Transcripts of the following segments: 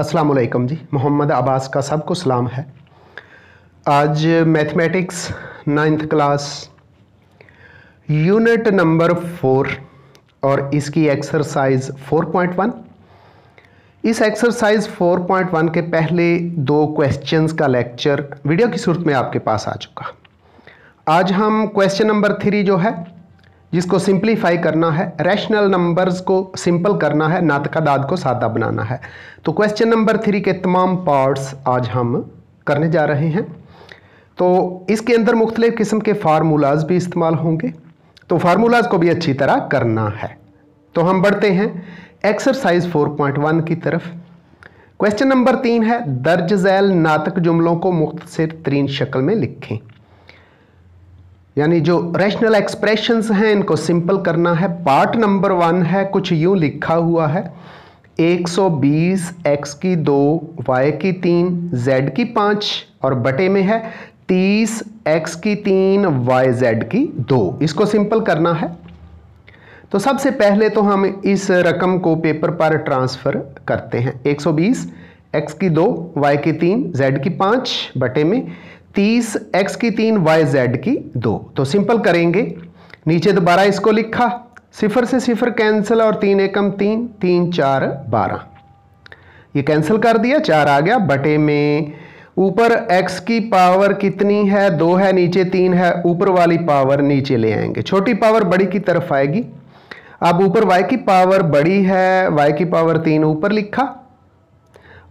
असलकम जी मोहम्मद अब्बास का सबको सलाम है आज mathematics ninth class unit number four और इसकी एक्सरसाइज 4.1 इस एक्सरसाइज 4.1 के पहले दो क्वेश्चंस का लेक्चर वीडियो की सूरत में आपके पास आ चुका आज हम क्वेश्चन नंबर थ्री जो है जिसको सिंप्लीफाई करना है रैशनल नंबर्स को सिंपल करना है नातका दाद को सादा बनाना है तो क्वेश्चन नंबर थ्री के तमाम पार्ट्स आज हम करने जा रहे हैं तो इसके अंदर मुख्तलिफ़ किस्म के फार्मूलाज भी इस्तेमाल होंगे तो फार्मूलाज को भी अच्छी तरह करना है तो हम बढ़ते हैं एक्सरसाइज 4.1 की तरफ क्वेश्चन नंबर तीन है दर्ज झैल नातक जुमलों को मुख्तर तरीन शक्ल में लिखें यानी जो रैशनल एक्सप्रेशंस हैं इनको सिंपल करना है पार्ट नंबर वन है कुछ यूं लिखा हुआ है 120 x की दो y की तीन z की पाँच और बटे में है 30 x की तीन y z की दो इसको सिंपल करना है तो सबसे पहले तो हम इस रकम को पेपर पर ट्रांसफ़र करते हैं 120 x की दो y की तीन z की पाँच बटे में तीस एक्स की तीन वाई जेड की दो तो सिंपल करेंगे नीचे दोबारा इसको लिखा सिफर से सिफर कैंसिल और तीन एकम तीन तीन चार बारह ये कैंसिल कर दिया चार आ गया बटे में ऊपर x की पावर कितनी है दो है नीचे तीन है ऊपर वाली पावर नीचे ले आएंगे छोटी पावर बड़ी की तरफ आएगी अब ऊपर y की पावर बड़ी है y की पावर तीन ऊपर लिखा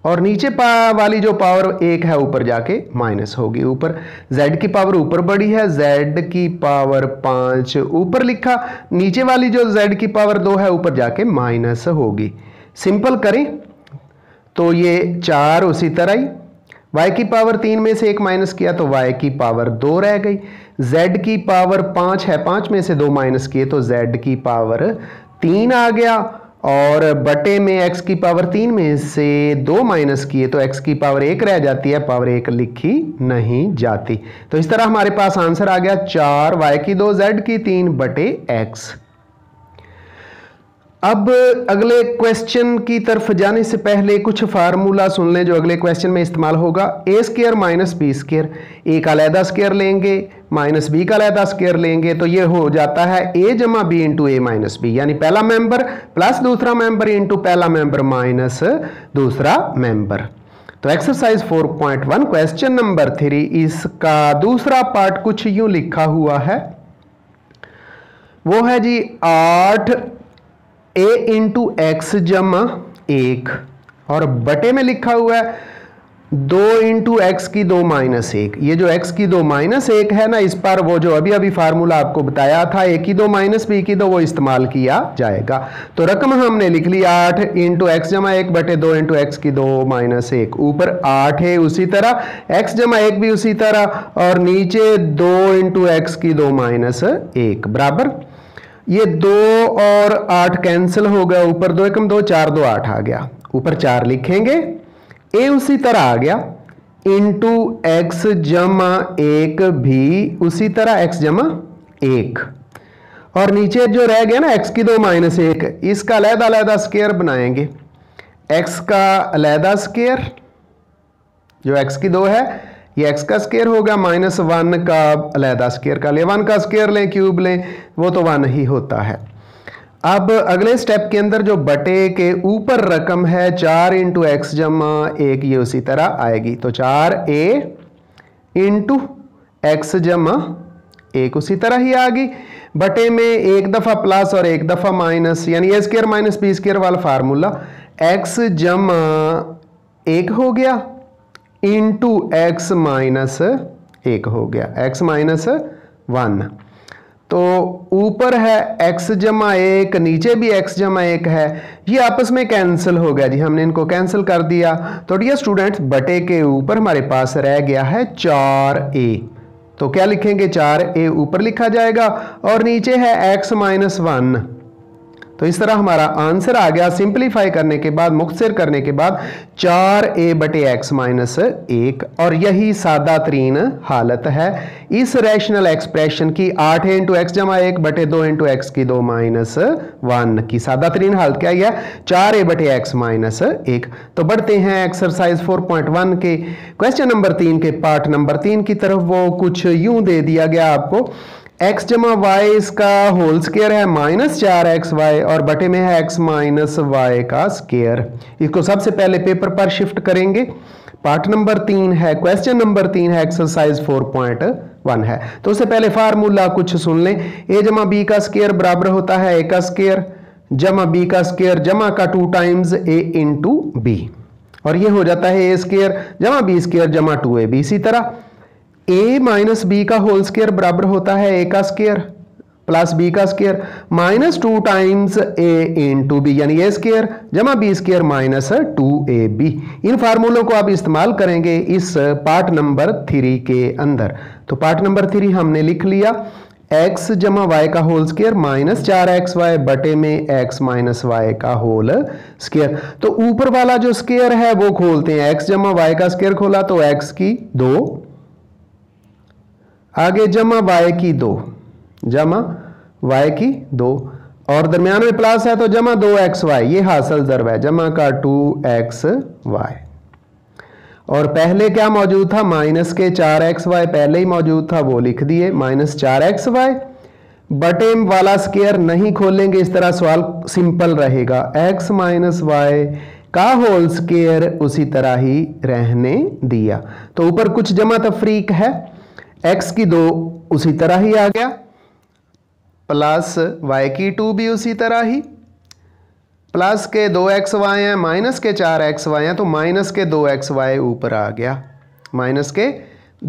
और नीचे पा वाली जो पावर एक है ऊपर जाके माइनस होगी ऊपर z की पावर ऊपर बढ़ी है z की पावर पाँच ऊपर लिखा नीचे वाली जो z की पावर दो है ऊपर जाके माइनस होगी सिंपल करें तो ये चार उसी तरह ही y की पावर तीन में से एक माइनस किया तो y की पावर दो रह गई z की पावर पाँच है पाँच में से दो माइनस किए तो z की पावर तीन आ गया और बटे में x की पावर तीन में से दो माइनस किए तो x की पावर एक रह जाती है पावर एक लिखी नहीं जाती तो इस तरह हमारे पास आंसर आ गया चार वाई की दो जेड की तीन बटे एक्स अब अगले क्वेश्चन की तरफ जाने से पहले कुछ फार्मूला सुन लें जो अगले क्वेश्चन में इस्तेमाल होगा A square minus B square A का लहदा स्केयर लेंगे माइनस बी का लहदा स्केयर लेंगे तो ये हो जाता है ए जमा B into A minus B यानी पहला मेंबर प्लस दूसरा मेंबर इंटू पहला मेंबर माइनस दूसरा मेंबर तो एक्सरसाइज 4.1 क्वेश्चन नंबर थ्री इसका दूसरा पार्ट कुछ यूं लिखा हुआ है वो है जी आठ ए इंटू एक्स जमा एक और बटे में लिखा हुआ है दो इंटू एक्स की दो माइनस एक ये जो एक्स की दो माइनस एक है ना इस पर वो जो अभी अभी फार्मूला आपको बताया था ए की दो माइनस बी की दो वो इस्तेमाल किया जाएगा तो रकम हमने लिख ली आठ इंटू एक्स जमा एक बटे दो इंटू एक्स की दो माइनस एक ऊपर आठ है उसी तरह एक्स जमा एक भी उसी तरह और नीचे दो इंटू एक्स की दो माइनस एक बराबर ये दो और आठ कैंसिल हो गया ऊपर दो एकम दो चार दो आठ आ गया ऊपर चार लिखेंगे ए उसी तरह आ गया इंटू एक्स जमा एक भी उसी तरह एक्स जमा एक और नीचे जो रह गया ना एक्स की दो माइनस एक इसका अलहदा अलहदा स्केयर बनाएंगे एक्स का अलहदा स्केयर जो एक्स की दो है ये एक्स का स्केयर होगा माइनस वन का अलहदा स्केयर का ले वन का स्केयर लें क्यूब लें वो तो वन ही होता है अब अगले स्टेप के अंदर जो बटे के ऊपर रकम है चार इंटू एक्स जमा एक ये उसी तरह आएगी तो चार ए इंटू एक्स जमा एक उसी तरह ही आ गई बटे में एक दफ़ा प्लस और एक दफ़ा माइनस यानी A square minus B square वाला फार्मूला एक्स जमा एक हो गया इंटू एक्स माइनस एक हो गया x माइनस वन तो ऊपर है x जमा एक नीचे भी x जमा एक है ये आपस में कैंसिल हो गया जी हमने इनको कैंसिल कर दिया तो डियर स्टूडेंट्स बटे के ऊपर हमारे पास रह गया है चार ए तो क्या लिखेंगे चार ए ऊपर लिखा जाएगा और नीचे है x माइनस वन तो इस तरह हमारा आंसर आ गया सिंप्लीफाई करने के बाद मुख्तर करने के बाद चार ए बटे एक्स माइनस एक और यही सादा तरीन हालत है इस रैशनल एक्सप्रेशन की आठ इंटू एक्स जमा एक बटे दो इंटू एक्स की दो माइनस वन की सादा तरीन हालत क्या है चार ए बटे एक्स माइनस एक तो बढ़ते हैं एक्सरसाइज फोर पॉइंट वन के क्वेश्चन नंबर तीन के पार्ट नंबर तीन की तरफ वो कुछ यूं दे दिया गया आपको एक्स जमा वाई इसका होल स्केयर है माइनस चार एक्स वाई और बटे में है एक्स माइनस वाई का स्केयर इसको सबसे पहले पेपर पर शिफ्ट करेंगे पार्ट नंबर तीन है क्वेश्चन नंबर तीन है एक्सरसाइज फोर पॉइंट वन है तो उससे पहले फार्मूला कुछ सुन लें ए जमा बी का स्केयर बराबर होता है ए का स्केयर जमा बी का स्केयर जमा का two times A into B और ये हो जाता है ए स्केयर जमा बी स्केयर जमा टू ए बी इसी तरह ए माइनस बी का होल स्केयर बराबर होता है ए का स्केयर प्लस बी का square minus two times A into B यानी ए स्केयर जमा B square minus two A B इन फार्मूलों को आप इस्तेमाल करेंगे इस पार्ट नंबर थ्री के अंदर तो पार्ट नंबर थ्री हमने लिख लिया एक्स जमा वाई का होल स्केयर माइनस चार एक्स वाई बटे में एक्स माइनस वाई का होल स्केयर तो ऊपर वाला जो स्केयर है वो खोलते हैं एक्स जमा वाई का स्केयर खोला तो एक्स की दो आगे जमा वाई की दो जमा वाई की दो और दरमियान में प्लस है तो जमा दो एक्स वाई ये हासिल जरूर है जमा का टू एक्स वाई और पहले क्या मौजूद था माइनस के चार एक्स वाई पहले ही मौजूद था वो लिख दिए माइनस चार एक्स वाई बटे वाला स्केयर नहीं खोलेंगे इस तरह सवाल सिंपल रहेगा एक्स माइनस वाई का होल स्केयर उसी तरह ही रहने दिया तो ऊपर कुछ जमा तफरीक है एक्स की दो उसी तरह ही आ गया प्लस वाई की टू भी उसी तरह ही प्लस के दो एक्स वाई हैं माइनस के चार एक्स वाई हैं तो माइनस के दो एक्स वाई ऊपर आ गया माइनस के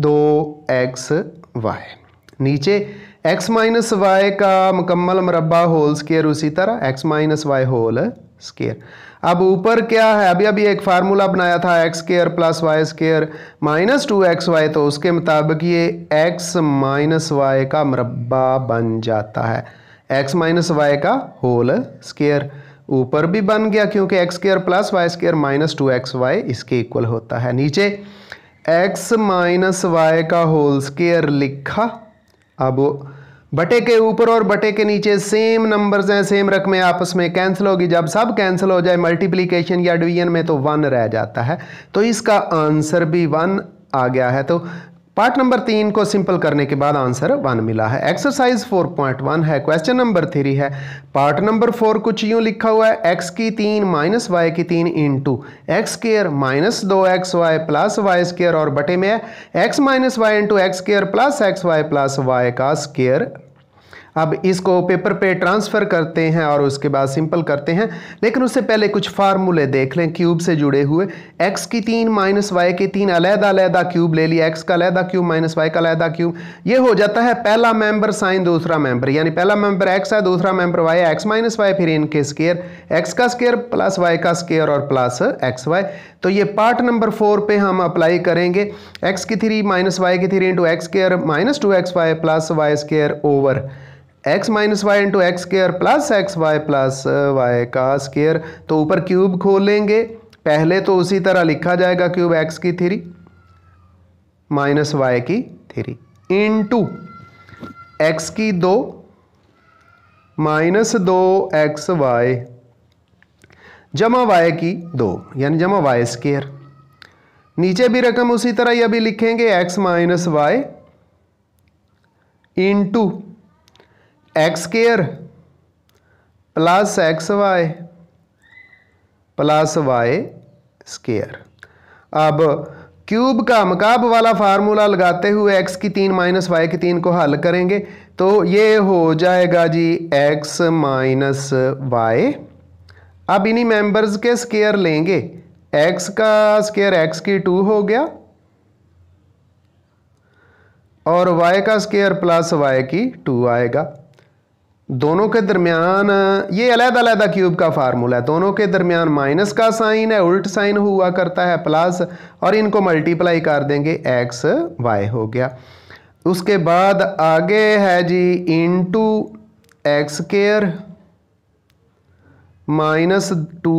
दो एक्स वाई नीचे एक्स माइनस वाई का मुकम्मल मरबा होल स्केयर उसी तरह X minus Y whole square अब ऊपर क्या है अभी अभी एक फार्मूला बनाया था X square plus Y square minus two X Y तो उसके मुताबिक ये एक्स माइनस वाई का मरबा बन जाता है एक्स माइनस वाई का होल स्केयर ऊपर भी बन गया क्योंकि X square plus Y square minus two X Y इसके इक्वल होता है नीचे एक्स माइनस वाई का होल स्केयर लिखा अब बटे के ऊपर और बटे के नीचे सेम नंबर्स हैं सेम रकमें आपस में कैंसिल होगी जब सब कैंसिल हो जाए मल्टीप्लिकेशन या डिवीजन में तो वन रह जाता है तो इसका आंसर भी वन आ गया है तो पार्ट नंबर तीन को सिंपल करने के बाद आंसर वन मिला है एक्सरसाइज फोर पॉइंट वन है क्वेश्चन नंबर थ्री है पार्ट नंबर फोर कुछ यूं लिखा हुआ है एक्स की तीन माइनस वाई की तीन into X square minus दो X Y plus Y square और बटे में है X minus Y into X square plus X Y plus Y का स्केयर अब इसको पेपर पे ट्रांसफ़र करते हैं और उसके बाद सिंपल करते हैं लेकिन उससे पहले कुछ फार्मूले देख लें क्यूब से जुड़े हुए एक्स की तीन माइनस वाई के तीन अलहदा अलहदा क्यूब ले लिया एक्स का अलहदा क्यूब माइनस वाई का अलहदा क्यूब ये हो जाता है पहला मेंबर साइन दूसरा मेंबर यानी पहला मेंबर एक्स है दूसरा member Y X minus Y फिर इनके स्केयर एक्स का स्केयर प्लस वाई का स्केयर और प्लस एक्स वाई तो ये पार्ट नंबर फोर पे हम अप्लाई करेंगे एक्स की थ्री माइनस वाई की three into X square minus two X Y plus Y square over X minus Y into X square plus X Y plus Y का square तो ऊपर cube खोलेंगे पहले तो उसी तरह लिखा जाएगा क्यूब एक्स की थ्री माइनस वाई की थ्री इंटू एक्स की दो माइनस दो एक्स वाई जमा वाई की दो यानी जमा वाई स्केयर नीचे भी रकम उसी तरह यह भी लिखेंगे X minus Y into x care plus X Y plus Y square अब क्यूब का मकाब वाला फार्मूला लगाते हुए एक्स की तीन माइनस वाई की तीन को हल करेंगे तो ये हो जाएगा जी एक्स माइनस वाई अब इन्हीं मेंबर्स के स्केयर लेंगे एक्स का स्केयर एक्स की टू हो गया और वाई का स्केयर प्लस वाई की टू आएगा दोनों के दरमियान ये अलग-अलग क्यूब का फार्मूला है दोनों के दरमियान माइनस का साइन है उल्ट साइन हुआ करता है प्लस और इनको मल्टीप्लाई कर देंगे एक्स वाई हो गया उसके बाद आगे है जी into x care minus two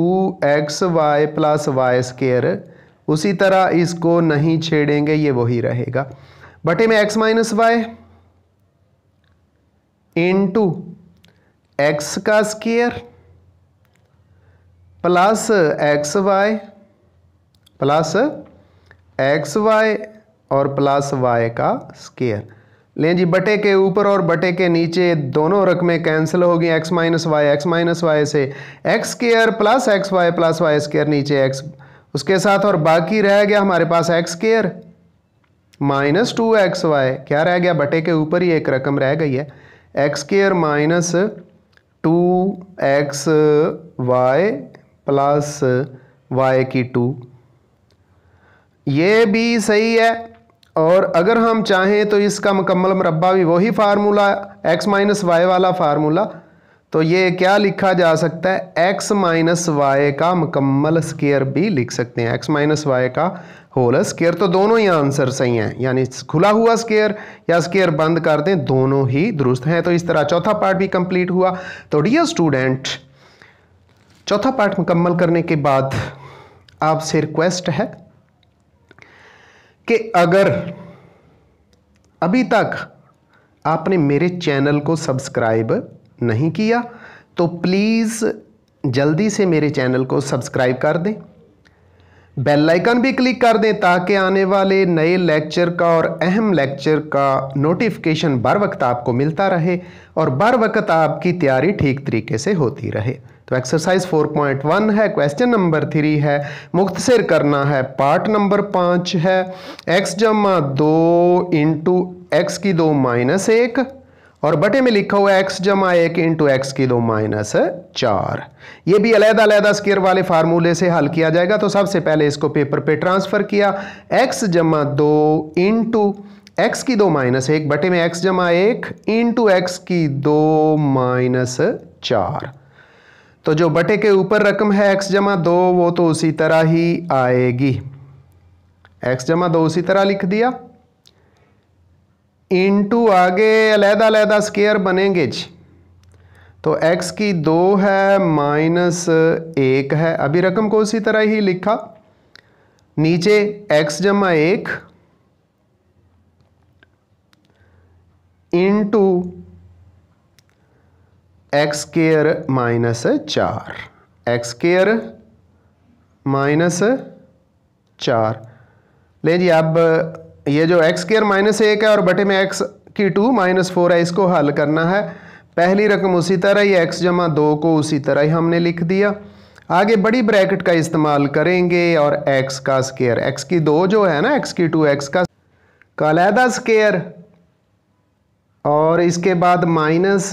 X Y plus Y square उसी तरह इसको नहीं छेड़ेंगे ये वही रहेगा बटे में X minus Y into X का square plus X Y plus X Y और प्लस वाई का स्केयर लें जी बटे के ऊपर और बटे के नीचे दोनों रकमें कैंसिल होगी X minus Y X minus Y से X square plus X Y plus Y square नीचे एक्स उसके साथ और बाकी रह गया हमारे पास X square minus two X Y क्या रह गया बटे के ऊपर ही एक रकम रह गई है X square minus two X Y plus Y की टू ये भी सही है और अगर हम चाहें तो इसका मुकम्मल मरबा भी वही फार्मूला एक्स माइनस वाई वाला फार्मूला तो ये क्या लिखा जा सकता है x माइनस वाई का मुकम्मल स्केयर भी लिख सकते हैं x माइनस वाई का होल स्केयर तो दोनों ही आंसर सही हैं यानी खुला हुआ स्केयर या स्केयर बंद कर दें दोनों ही दुरुस्त हैं तो इस तरह चौथा पार्ट भी कंप्लीट हुआ तो डियर स्टूडेंट चौथा पार्ट मुकम्मल करने के बाद आपसे रिक्वेस्ट है कि अगर अभी तक आपने मेरे चैनल को सब्सक्राइब नहीं किया तो प्लीज़ जल्दी से मेरे चैनल को सब्सक्राइब कर दें बेल आइकन भी क्लिक कर दें ताकि आने वाले नए लेक्चर का और अहम लेक्चर का नोटिफिकेशन बर वक्त आपको मिलता रहे और बर वक्त आपकी तैयारी ठीक तरीके से होती रहे तो एक्सरसाइज 4.1 है क्वेश्चन नंबर थ्री है मुख्तसर करना है पार्ट नंबर पाँच है एक्स जमा दो इंटू एक्स की दो माइनस एक और बटे में लिखा हुआ एक्स जमा एक इंटू एक्स की दो माइनस चार ये भी अलहदा अलहदा स्केयर वाले फार्मूले से हल किया जाएगा तो सबसे पहले इसको पेपर पे ट्रांसफ़र किया एक्स जमा दो इंटू एक्स की दो माइनस एक बटे में एक्स जमा एक इंटू एक्स की दो माइनस चार तो जो बटे के ऊपर रकम है एक्स जमा दो वो तो उसी तरह ही आएगी एक्स जमा दो उसी तरह लिख दिया इंटू आगे अलहदा अलहदा स्केयर बनेंगे जी तो एक्स की दो है माइनस एक है अभी रकम को उसी तरह ही लिखा नीचे एक्स जमा एक इंटू एक्स केयर माइनस चार एक्स केयर माइनस चार ले जी अब ये जो एक्स केयर माइनस एक है और बटे में एक्स की टू माइनस फोर है इसको हल करना है पहली रकम उसी तरह ही एक्स जमा दो को उसी तरह ही हमने लिख दिया आगे बड़ी ब्रैकेट का इस्तेमाल करेंगे और एक्स का स्केयर एक्स की दो जो है ना एक्स की टू एक्स का कलैदा स्केयर और इसके बाद माइनस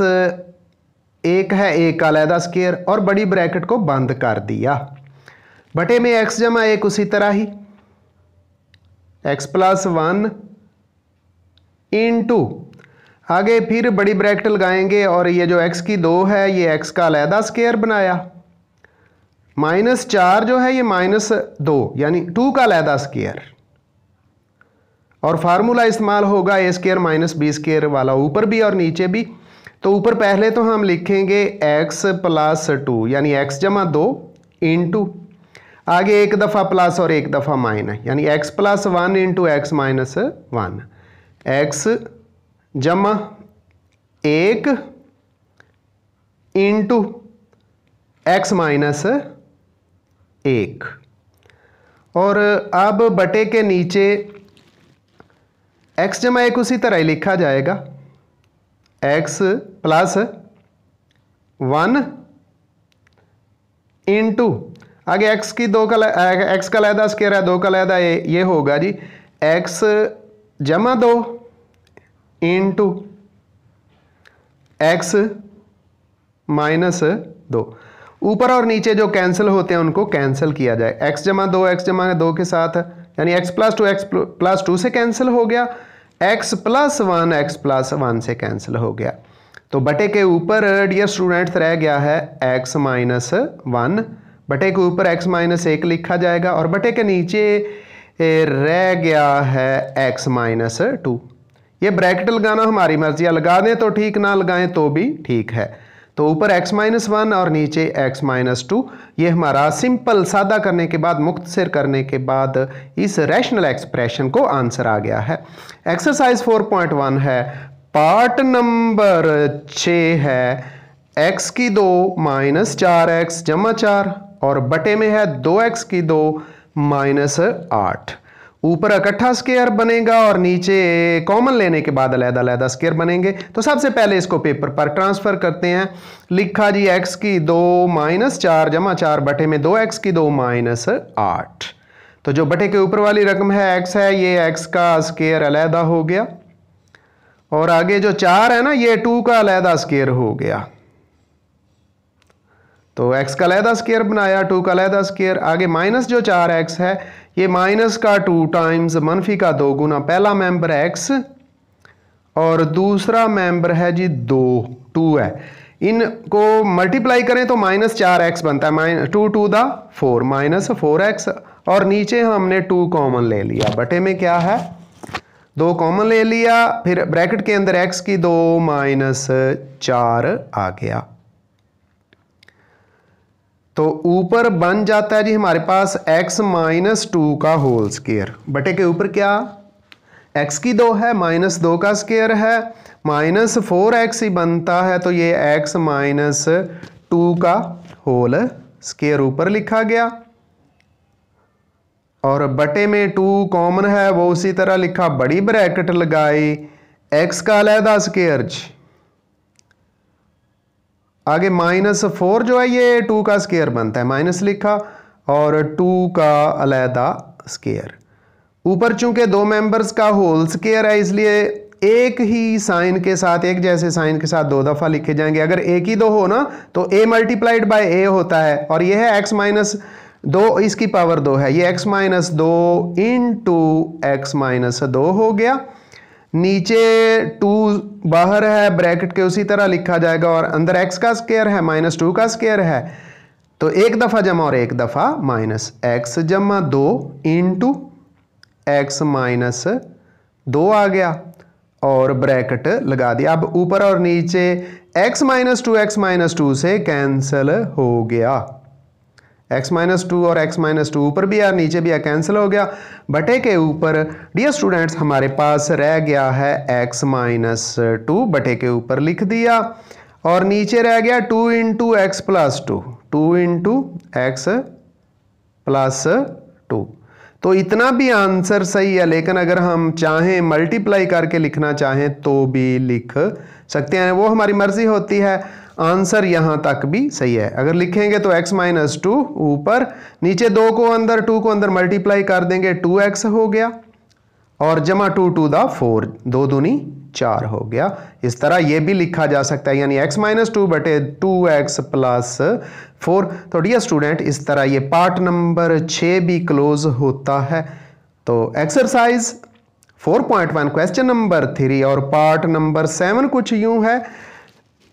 एक है एक कालहदा स्केयर और बड़ी ब्रैकेट को बंद कर दिया बटे में एक्स जमा एक उसी तरह ही X plus one into आगे फिर बड़ी ब्रैकेट लगाएंगे और ये जो एक्स की दो है ये एक्स का अलहदा स्केयर बनाया माइनस चार जो है ये माइनस दो यानी टू का अलहदा स्केयर और फार्मूला इस्तेमाल होगा A square minus B square वाला ऊपर भी और नीचे भी तो ऊपर पहले तो हम लिखेंगे एक्स प्लस टू यानी एक्स जमा दो इन टू आगे एक दफ़ा प्लस और एक दफ़ा माइनस यानी X plus one into X minus one X जमा एक इंटू एक्स माइनस एक और अब बटे के नीचे एक्स जमा एक उसी तरह ही लिखा जाएगा एक्स प्लस वन इंटू आगे एक्स की दो का एक्स का लहदा स्केयर है दो का लहदा ये ये होगा जी एक्स जमा दो इन टू एक्स माइनस दो ऊपर और नीचे जो कैंसिल होते हैं उनको कैंसिल किया जाए एक्स जमा दो एक्स जमा दो के साथ यानी X plus two x plus two से कैंसिल हो गया x plus one X plus one से कैंसिल हो गया तो बटे के ऊपर डियर स्टूडेंट्स रह गया है एक्स माइनस वन बटे के ऊपर x माइनस एक लिखा जाएगा और बटे के नीचे रह गया है x माइनस टू ये ब्रैकेट लगाना हमारी मर्जी है लगा दें तो ठीक ना लगाएं तो भी ठीक है तो ऊपर x माइनस वन और नीचे x माइनस टू ये हमारा सिंपल सादा करने के बाद सिर करने के बाद इस रैशनल एक्सप्रेशन को आंसर आ गया है एक्सरसाइज 4.1 है पार्ट नंबर छ है x की दो माइनस चार एक्स जमा चार और बटे में है दो एक्स की दो माइनस आठ ऊपर इकट्ठा स्केयर बनेगा और नीचे कॉमन लेने के बाद अलहदा अलहदा स्केयर बनेंगे तो सबसे पहले इसको पेपर पर ट्रांसफ़र करते हैं लिखा जी एक्स की दो माइनस चार जमा चार बटे में दो एक्स की दो माइनस आठ तो जो बटे के ऊपर वाली रकम है एक्स है ये एक्स का स्केयर अलहदा हो गया और आगे जो चार है ना ये टू का अलहदा स्केयर हो गया तो एक्स का लहदा स्केयर बनाया टू का लहदा स्केयर आगे माइनस जो चार एक्स है ये माइनस का टू टाइम्स मनफी का दो गुना पहला मेंबर है एक्स और दूसरा मेंबर है जी दो टू है इनको मल्टीप्लाई करें तो माइनस चार एक्स बनता है minus two to the four minus four X और नीचे हमने टू कॉमन ले लिया बटे में क्या है दो कॉमन ले लिया फिर ब्रैकेट के अंदर एक्स की दो माइनस चार आ गया तो ऊपर बन जाता है जी हमारे पास x माइनस टू का होल स्केयर बटे के ऊपर क्या x की दो है माइनस दो का स्केयर है माइनस फोर एक्स ही बनता है तो ये x माइनस टू का होल स्केयर ऊपर लिखा गया और बटे में टू कॉमन है वो उसी तरह लिखा बड़ी ब्रैकेट लगाई एक्स का अलहदा स्केयर जी आगे माइनस फोर जो है ये टू का स्केयर बनता है माइनस लिखा और टू का अलहदा स्केयर ऊपर चूंकि दो मेंबर्स का होल स्केयर है इसलिए एक ही साइन के साथ एक जैसे साइन के साथ दो दफ़ा लिखे जाएंगे अगर एक ही दो हो ना तो ए मल्टीप्लाइड बाय ए होता है और ये है एक्स माइनस दो इसकी पावर दो है ये एक्स माइनस दो इन टू एक्स माइनस दो हो गया नीचे टू बाहर है ब्रैकेट के उसी तरह लिखा जाएगा और अंदर एक्स का स्केयर है माइनस टू का स्केयर है तो एक दफ़ा जमा और एक दफ़ा माइनस एक्स जमा दो इंटू एक्स माइनस दो आ गया और ब्रैकेट लगा दिया अब ऊपर और नीचे X minus two X minus two से कैंसल हो गया एक्स माइनस टू और एक्स माइनस टू ऊपर भी आया नीचे भी आया कैंसिल हो गया बटे के ऊपर डियर स्टूडेंट्स हमारे पास रह गया है एक्स माइनस टू बटे के ऊपर लिख दिया और नीचे रह गया two into X plus two two into X plus two तो इतना भी आंसर सही है लेकिन अगर हम चाहें मल्टीप्लाई करके लिखना चाहें तो भी लिख सकते हैं वो हमारी मर्जी होती है आंसर यहाँ तक भी सही है अगर लिखेंगे तो x माइनस टू ऊपर नीचे दो को अंदर टू को अंदर मल्टीप्लाई कर देंगे टू एक्स हो गया और जमा टू टू द फोर दो दूनी चार हो गया इस तरह ये भी लिखा जा सकता है यानी x माइनस टू बटे टू एक्स प्लस फोर तो डियर स्टूडेंट इस तरह ये पार्ट नंबर छः भी क्लोज होता है तो exercise four point one question number three और पार्ट नंबर सेवन कुछ यूं है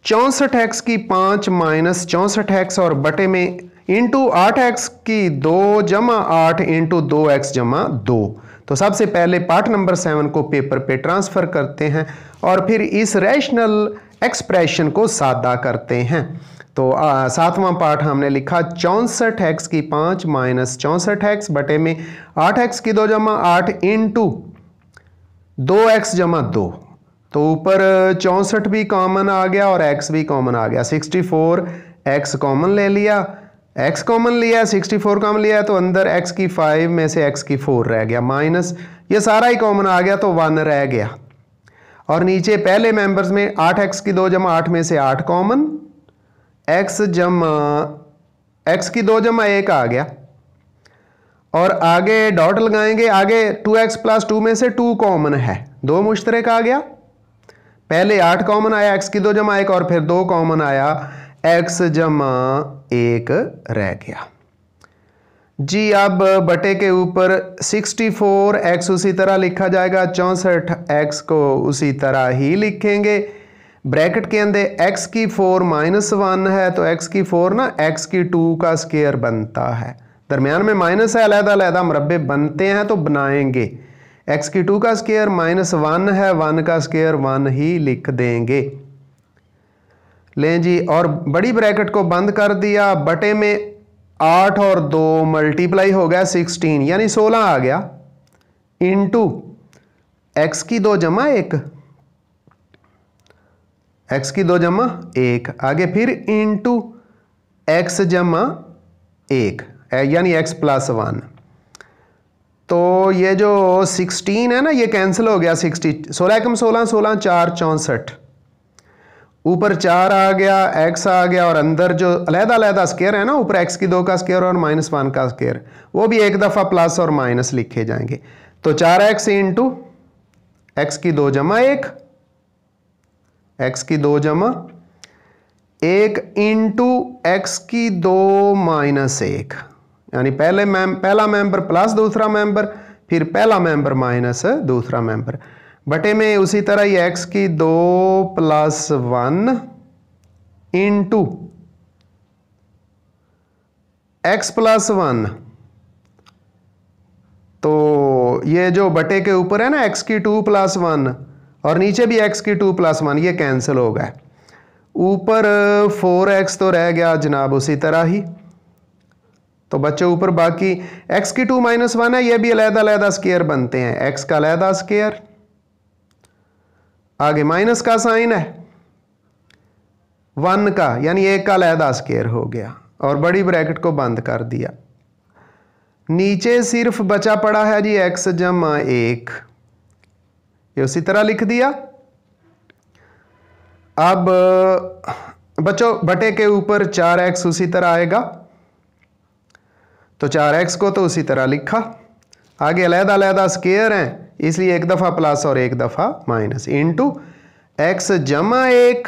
चौंसठ एक्स की पाँच माइनस चौंसठ एक्स और बटे में इंटू आठ एक्स की दो जमा आठ इंटू दो एक्स जमा दो तो सबसे पहले पार्ट नंबर सेवन को पेपर पे ट्रांसफ़र करते हैं और फिर इस रैशनल एक्सप्रेशन को सादा करते हैं तो सातवां पार्ट हमने लिखा चौंसठ एक्स की पाँच माइनस चौंसठ एक्स बटे में आठ एक्स की दो जमा आठ इंटू दो एक्स जमा दो तो ऊपर चौंसठ भी कॉमन आ गया और एक्स भी कॉमन आ गया सिक्सटी फोर एक्स कॉमन ले लिया एक्स कॉमन लिया सिक्सटी फोर कॉमन लिया तो अंदर एक्स की फाइव में से एक्स की फोर रह गया माइनस ये सारा ही कॉमन आ गया तो वन रह गया और नीचे पहले मेंबर्स में आठ एक्स की दो जमा आठ में से आठ कॉमन एक्स जमा एक्स की दो जमा एक आ गया और आगे डॉट लगाएंगे आगे टू एक्स प्लस टू में से टू कॉमन है दो मुश्तरक आ गया पहले आठ कॉमन आया एक्स की दो जमा एक और फिर दो कॉमन आया एक्स जमा एक रह गया जी अब बटे के ऊपर 64x एक्स उसी तरह लिखा जाएगा चौंसठ एक्स को उसी तरह ही लिखेंगे ब्रैकेट के अंदर एक्स की फोर माइनस वन है तो एक्स की फोर ना एक्स की टू का स्केयर बनता है दरमियान में माइनस है अलहदा मरबे बनते हैं तो बनाएंगे एक्स की टू का स्केयर माइनस वन है वन का स्केयर वन ही लिख देंगे लें जी और बड़ी ब्रैकेट को बंद कर दिया बटे में आठ और दो मल्टीप्लाई हो गया सिक्सटीन यानी सोलह आ गया इनटू एक्स की दो जमा एक एक्स की दो जमा एक आगे फिर इनटू एक्स जमा एक यानी एक्स प्लस वन तो ये जो सिक्सटीन है ना ये कैंसिल हो गया सिक्सटी सोलह एकम सोलह सोलह चार चौंसठ ऊपर चार आ गया एक्स आ गया और अंदर जो अलहदा अलहदा स्केयर है ना ऊपर एक्स की दो का स्केयर और माइनस वन का स्केयर वो भी एक दफ़ा प्लस और माइनस लिखे जाएंगे तो चार एक्स इंटू एक्स की दो जमा एक एक्स की दो जमा एक इंटू एक्स की दो माइनस एक यानी पहले मैम पहला मेंबर प्लस दूसरा मेंबर फिर पहला मेंबर माइनस दूसरा मेंबर बटे में उसी तरह ये एक्स की दो plus one into x plus one तो ये जो बटे के ऊपर है ना एक्स की टू प्लस वन और नीचे भी एक्स की टू प्लस वन ये कैंसिल हो गया ऊपर फोर एक्स तो रह गया जनाब उसी तरह ही तो बच्चों ऊपर बाकी x की टू माइनस वन है ये भी अलहदा अलहदा स्केयर बनते हैं x का अलहदा स्केयर आगे माइनस का साइन है वन का यानी एक का अलहदा स्केयर हो गया और बड़ी ब्रैकेट को बंद कर दिया नीचे सिर्फ बचा पड़ा है जी x जमा एक ये उसी तरह लिख दिया अब बच्चों बटे के ऊपर चार एक्स उसी तरह आएगा तो चार एक्स को तो उसी तरह लिखा आगे अलहदा अलहदा स्केयर हैं इसलिए एक दफ़ा प्लस और एक दफ़ा माइनस इंटू एक्स जमा एक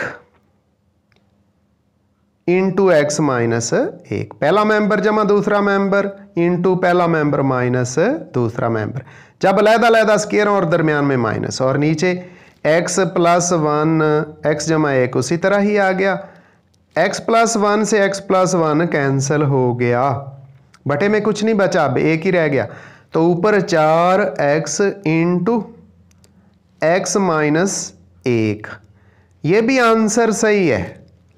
इंटू एक्स माइनस एक पहला मेंबर जमा दूसरा मेंबर इंटू पहला मेंबर माइनस दूसरा मेंबर जब अलहदा अलहदा स्केयर और दरमियान में माइनस और नीचे एक्स प्लस वन एक्स जमा एक उसी तरह ही आ गया एक्स प्लस वन से एक्स प्लस वन कैंसिल हो गया बटे में कुछ नहीं बचा अब एक ही रह गया तो ऊपर चार एक्स इंटू एक्स माइनस एक ये भी आंसर सही है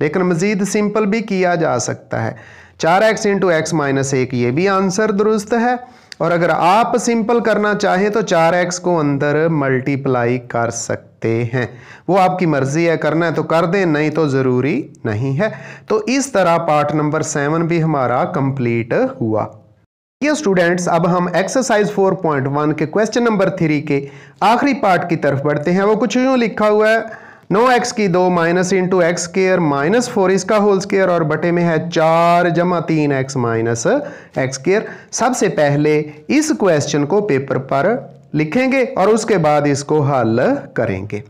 लेकिन मज़ीद सिंपल भी किया जा सकता है चार एक्स इंटू एक्स माइनस एक ये भी आंसर दुरुस्त है और अगर आप सिंपल करना चाहें तो चार एक्स को अंदर मल्टीप्लाई कर सकते हैं वो आपकी मर्ज़ी है करना है तो कर दें नहीं तो ज़रूरी नहीं है तो इस तरह पार्ट नंबर सेवन भी हमारा कंप्लीट हुआ ये स्टूडेंट्स अब हम एक्सरसाइज 4.1 के क्वेश्चन नंबर थ्री के आखिरी पार्ट की तरफ बढ़ते हैं वो कुछ यूँ लिखा हुआ है नो एक्स की दो minus into x care minus four इसका होल स्केयर और बटे में है चार जमा तीन एक्स माइनस एक्स केयर सबसे पहले इस क्वेश्चन को पेपर पर लिखेंगे और उसके बाद इसको हल करेंगे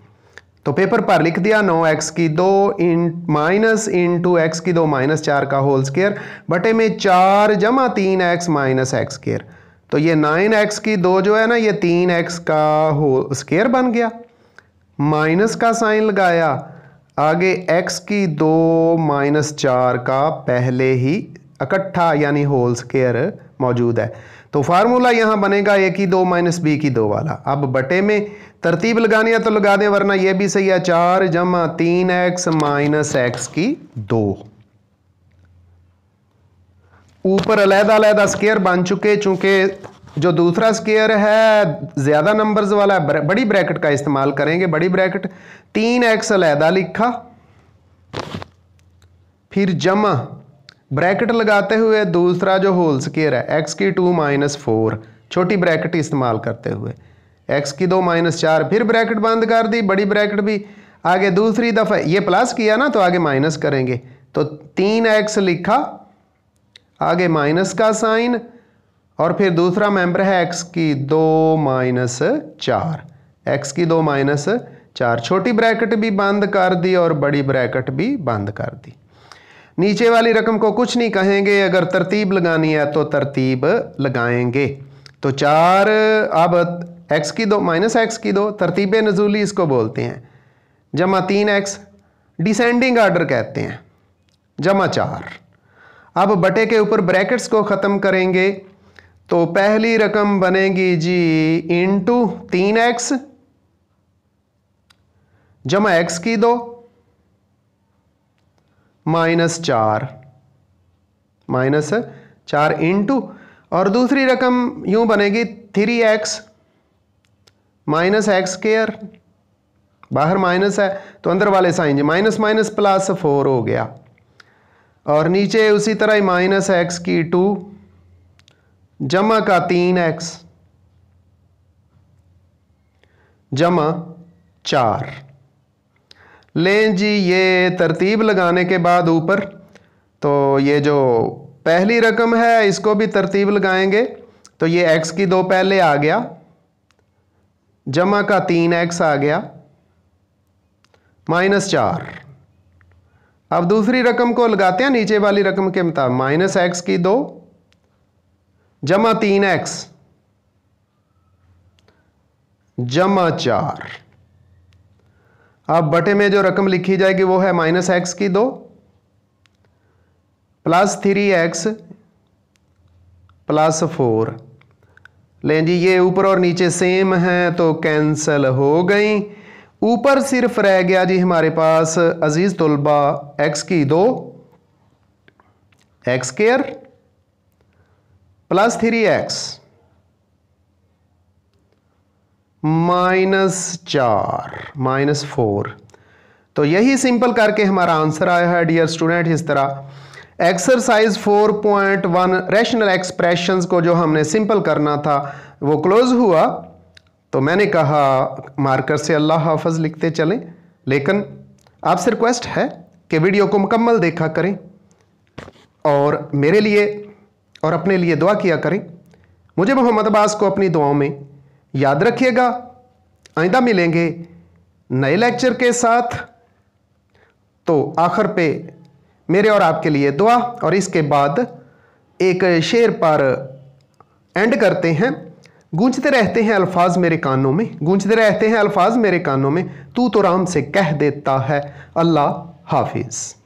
तो पेपर पर लिख दिया नो एक्स की दो in minus into x की दो माइनस चार का होल स्केयर बटे में चार जमा तीन एक्स माइनस एक्स स्केयर तो ये नाइन एक्स की दो जो है ना ये तीन एक्स का होल स्केयर बन गया माइनस का साइन लगाया आगे एक्स की दो माइनस चार का पहले ही इकट्ठा यानी होल स्केयर मौजूद है तो फार्मूला यहाँ बनेगा ए की दो माइनस बी की दो वाला अब बटे में तरतीब लगानी है तो लगा दें वरना ये भी सही है चार जमा तीन एक्स माइनस एक्स की दो ऊपर अलहदा अलहदा स्केयर बन चुके चूंकि जो दूसरा स्केयर है ज़्यादा नंबर्स वाला है बड़ी ब्रैकेट का इस्तेमाल करेंगे बड़ी ब्रैकेट तीन एक्स अलहदा लिखा फिर जमा ब्रैकेट लगाते हुए दूसरा जो होल स्केयर है एक्स की टू माइनस फोर छोटी ब्रैकेट इस्तेमाल करते हुए एक्स की दो माइनस चार फिर ब्रैकेट बंद कर दी बड़ी ब्रैकेट भी आगे दूसरी दफ़ा ये प्लस किया ना तो आगे माइनस करेंगे तो तीन एक्स लिखा आगे माइनस का साइन और फिर दूसरा मेंबर है एक्स की दो माइनस चार एक्स की दो माइनस चार छोटी ब्रैकेट भी बंद कर दी और बड़ी ब्रैकेट भी बंद कर दी नीचे वाली रकम को कुछ नहीं कहेंगे अगर तरतीब लगानी है तो तरतीब लगाएंगे तो चार अब एक्स की दो माइनस एक्स की दो तरतीब नजूली इसको बोलते हैं जमा तीन एक्स डिसेंडिंग आर्डर कहते हैं जमा चार अब बटे के ऊपर ब्रैकेट्स को ख़त्म करेंगे तो पहली रकम बनेगी जी इंटू तीन एक्स जमा एक्स की दो माइनस चार माइनस चार इंटू और दूसरी रकम यूं बनेगी थ्री एक्स माइनस एक्स केयर बाहर माइनस है तो अंदर वाले साइन जी माइनस माइनस प्लस फोर हो गया और नीचे उसी तरह ही माइनस एक्स की टू जमा का तीन एक्स जमा चार लें जी ये तरतीब लगाने के बाद ऊपर तो ये जो पहली रकम है इसको भी तरतीब लगाएंगे तो ये एक्स की दो पहले आ गया जमा का तीन एक्स आ गया माइनस चार अब दूसरी रकम को लगाते हैं नीचे वाली रकम के मुताबिक माइनस एक्स की दो जमा तीन एक्स जमा चार अब बटे में जो रकम लिखी जाएगी वो है माइनस एक्स की दो plus three x plus four लें जी ये ऊपर और नीचे सेम है तो कैंसल हो गई ऊपर सिर्फ रह गया जी हमारे पास अजीज़ तुलबा एक्स की दो x care plus three x minus चार माइनस फोर तो यही सिंपल करके हमारा आंसर आया है डियर स्टूडेंट इस तरह एक्सरसाइज 4.1 रैशनल एक्सप्रेशन को जो हमने सिंपल करना था वो क्लोज हुआ तो मैंने कहा मार्कर से अल्लाह हाफज लिखते चलें लेकिन आपसे रिक्वेस्ट है कि वीडियो को मुकम्मल देखा करें और मेरे लिए और अपने लिए दुआ किया करें मुझे मोहम्मद अब्बास को अपनी दुआओं में याद रखिएगा आइंदा मिलेंगे नए लेक्चर के साथ तो आखिर पे मेरे और आपके लिए दुआ और इसके बाद एक शेर पर एंड करते हैं गूंजते रहते हैं अल्फाज मेरे कानों में गूंजते रहते हैं अल्फाज मेरे कानों में तू तो राम से कह देता है अल्लाह हाफिज़